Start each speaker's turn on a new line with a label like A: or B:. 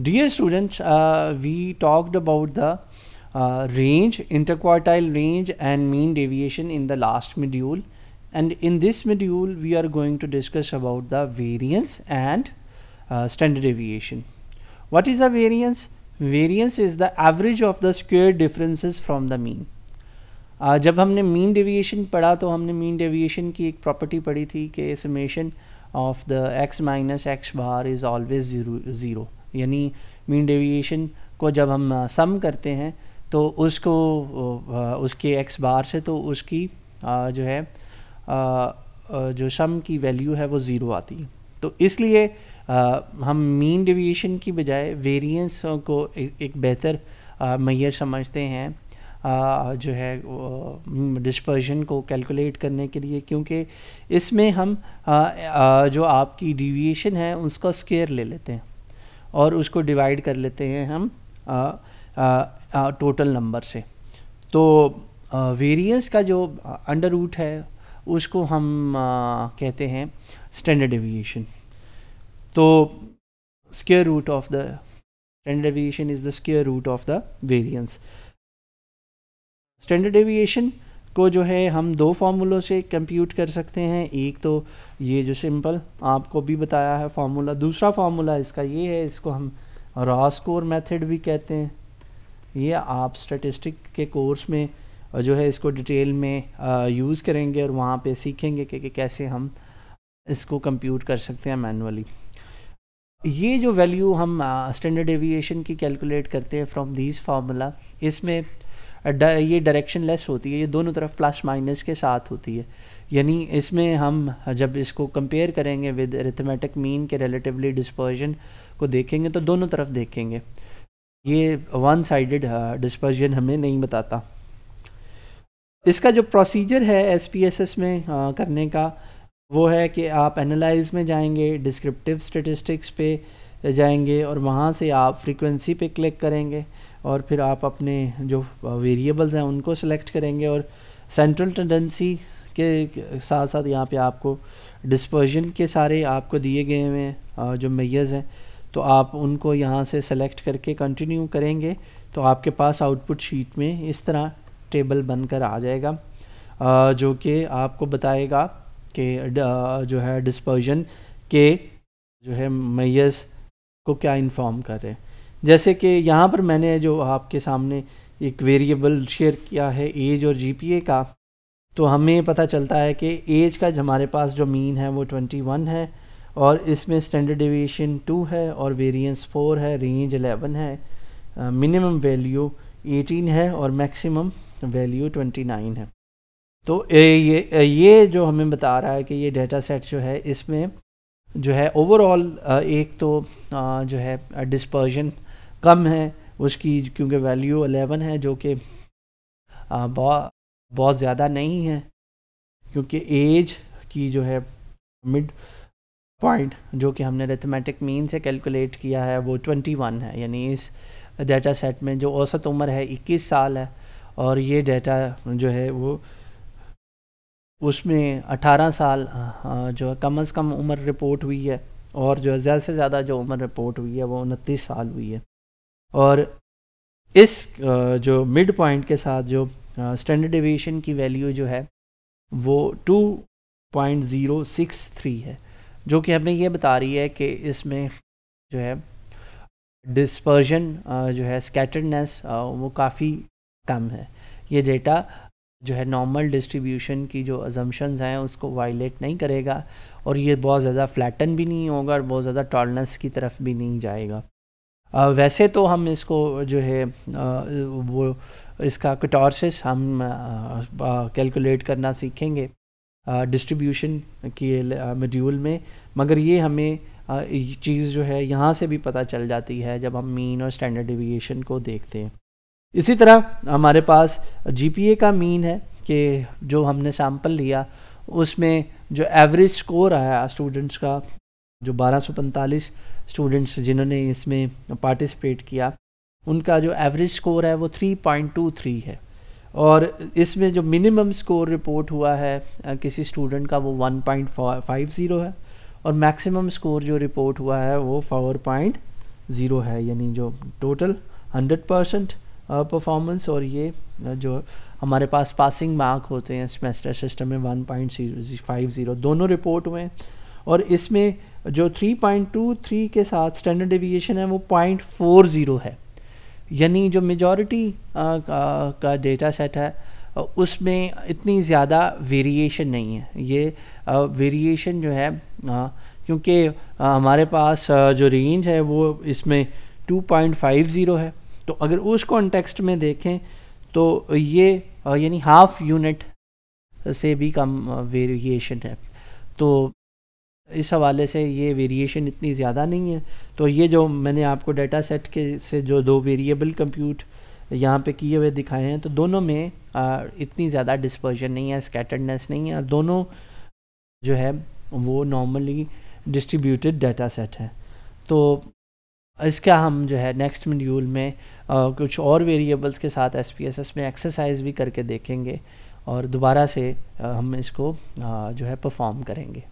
A: Dear students, uh, we talked about the uh, range, interquartile range and mean deviation in the last module. And in this module, we are going to discuss about the variance and uh, standard deviation. What is a variance? Variance is the average of the square differences from the mean. Uh, जब हमने mean deviation पढ़ा तो हमने mean deviation की एक property पढ़ी थी कि summation of the X minus X bar is always zero. यानी मीन डेविएशन को जब हम सम करते हैं तो उसको उसके एक्स बार से तो उसकी जो है जो सम की वैल्यू है वो ज़ीरो आती है तो इसलिए हम मीन डेविएशन की बजाय वेरिएंस को एक बेहतर मैयर समझते हैं जो है डिस्पर्जन को कैलकुलेट करने के लिए क्योंकि इसमें हम जो आपकी डिविएशन है उसका स्केयर ले लेते हैं और उसको डिवाइड कर लेते हैं हम टोटल नंबर से तो वेरिएंस का जो अंडर रूट है उसको हम आ, कहते हैं स्टैंडर्ड डेविएशन तो square root of the standard deviation is the square root of the variance standard deviation को जो है हम दो फार्मूलों से कंप्यूट कर सकते हैं एक तो ये जो सिंपल आपको भी बताया है फार्मूला दूसरा फार्मूला इसका ये है इसको हम रॉ स्कोर मेथड भी कहते हैं ये आप स्टेटिस्टिक के कोर्स में जो है इसको डिटेल में यूज़ करेंगे और वहाँ पे सीखेंगे कि, कैसे हम इसको कंप्यूट कर सकते हैं मैनुअली ये जो वैल्यू हम स्टैंडर्ड एविएशन की कैलकुलेट करते हैं फ्रॉम दीज फार्मूला इसमें ये डायरेक्शन लेस होती है ये दोनों तरफ प्लस माइनस के साथ होती है यानी इसमें हम जब इसको कंपेयर करेंगे विद रिथमेटिक मीन के रिलेटिवली डिस्पर्जन को देखेंगे तो दोनों तरफ देखेंगे ये वन साइडेड डिस्पर्जन हमें नहीं बताता इसका जो प्रोसीजर है एस पी एस एस में आ, uh, करने का वो है कि आप एनालाइज में जाएंगे डिस्क्रिप्टिव स्टेटिस्टिक्स पे जाएंगे और वहाँ से आप फ्रीक्वेंसी पे क्लिक करेंगे और फिर आप अपने जो वेरिएबल्स हैं उनको सेलेक्ट करेंगे और सेंट्रल टेंडेंसी के साथ साथ यहाँ पे आपको डिस्पर्जन के सारे आपको दिए गए हुए हैं जो मैज़ हैं तो आप उनको यहाँ से सेलेक्ट करके कंटिन्यू करेंगे तो आपके पास आउटपुट शीट में इस तरह टेबल बनकर आ जाएगा जो कि आपको बताएगा कि जो है डिस्पर्जन के जो है मैयर्स को क्या इन्फॉर्म करें जैसे कि यहाँ पर मैंने जो आपके सामने एक वेरिएबल शेयर किया है एज और जीपीए का तो हमें पता चलता है कि एज का हमारे पास जो मीन है वो 21 है और इसमें स्टैंडर्ड डिविएशन 2 है और वेरिएंस 4 है रेंज 11 है मिनिमम वैल्यू 18 है और मैक्सिमम वैल्यू 29 है तो ये ये जो हमें बता रहा है कि ये डेटा सेट जो है इसमें जो है ओवरऑल एक तो जो है डिस्पर्जन कम है उसकी क्योंकि वैल्यू 11 है जो कि बहुत बहुत ज़्यादा नहीं है क्योंकि एज की जो है मिड पॉइंट जो कि हमने रेथमेटिक मीन से कैलकुलेट किया है वो 21 है यानी इस डेटा सेट में जो औसत उम्र है 21 साल है और ये डेटा जो है वो उसमें 18 साल जो है कम अज़ कम उम्र रिपोर्ट हुई है और जो है ज़्यादा से ज़्यादा जो उम्र रिपोर्ट हुई है वो उनतीस साल हुई है और इस जो मिड पॉइंट के साथ जो स्टैंडर्ड डिविएशन की वैल्यू जो है वो 2.063 है जो कि हमें ये बता रही है कि इसमें जो है डिस्पर्जन जो है स्कैटर्डनेस वो काफ़ी कम है ये डेटा जो है नॉर्मल डिस्ट्रीब्यूशन की जो अजम्पन्स हैं उसको वायलेट नहीं करेगा और ये बहुत ज़्यादा फ्लैटन भी नहीं होगा और बहुत ज़्यादा टॉलनेस की तरफ भी नहीं जाएगा वैसे तो हम इसको जो है वो इसका कटॉर्सिस हम कैलकुलेट करना सीखेंगे डिस्ट्रीब्यूशन के मड्यूल में मगर ये हमें चीज़ जो है यहाँ से भी पता चल जाती है जब हम मीन और स्टैंडर्ड डिविएशन को देखते हैं इसी तरह हमारे पास जीपीए का मीन है कि जो हमने सैम्पल लिया उसमें जो एवरेज स्कोर आया स्टूडेंट्स का जो 1245 स्टूडेंट्स जिन्होंने इसमें पार्टिसिपेट किया उनका जो एवरेज स्कोर है वो 3.23 है और इसमें जो मिनिमम स्कोर रिपोर्ट हुआ है किसी स्टूडेंट का वो 1.50 है और मैक्सिमम स्कोर जो रिपोर्ट हुआ है वो 4.0 है यानी जो टोटल 100 परसेंट परफॉर्मेंस और ये जो हमारे पास पासिंग मार्क होते हैं सेमेस्टर सिस्टम में 1.50 दोनों रिपोर्ट हुए और इसमें जो 3.23 के साथ स्टैंडर्ड डेविएशन है वो 0.40 है यानी जो मेजॉरिटी का डेटा सेट है उसमें इतनी ज़्यादा वेरिएशन नहीं है ये वेरिएशन जो है क्योंकि हमारे पास जो रेंज है वो इसमें 2.50 है तो अगर उस कॉन्टेक्स्ट में देखें तो ये यानी हाफ यूनिट से भी कम वेरिएशन है तो इस हवाले से ये वेरिएशन इतनी ज़्यादा नहीं है तो ये जो मैंने आपको डाटा सेट के से जो दो वेरिएबल कंप्यूट यहाँ पे किए हुए दिखाए हैं तो दोनों में आ, इतनी ज़्यादा डिस्पर्जन नहीं है स्कैटर्डनेस नहीं है और दोनों जो है वो नॉर्मली डिस्ट्रीब्यूटेड डाटा सेट है तो इसका हम जो है नेक्स्ट मॉड्यूल में आ, कुछ और वेरिएबल्स के साथ एस में एक्सरसाइज भी करके देखेंगे और दोबारा से आ, हम इसको आ, जो है परफॉर्म करेंगे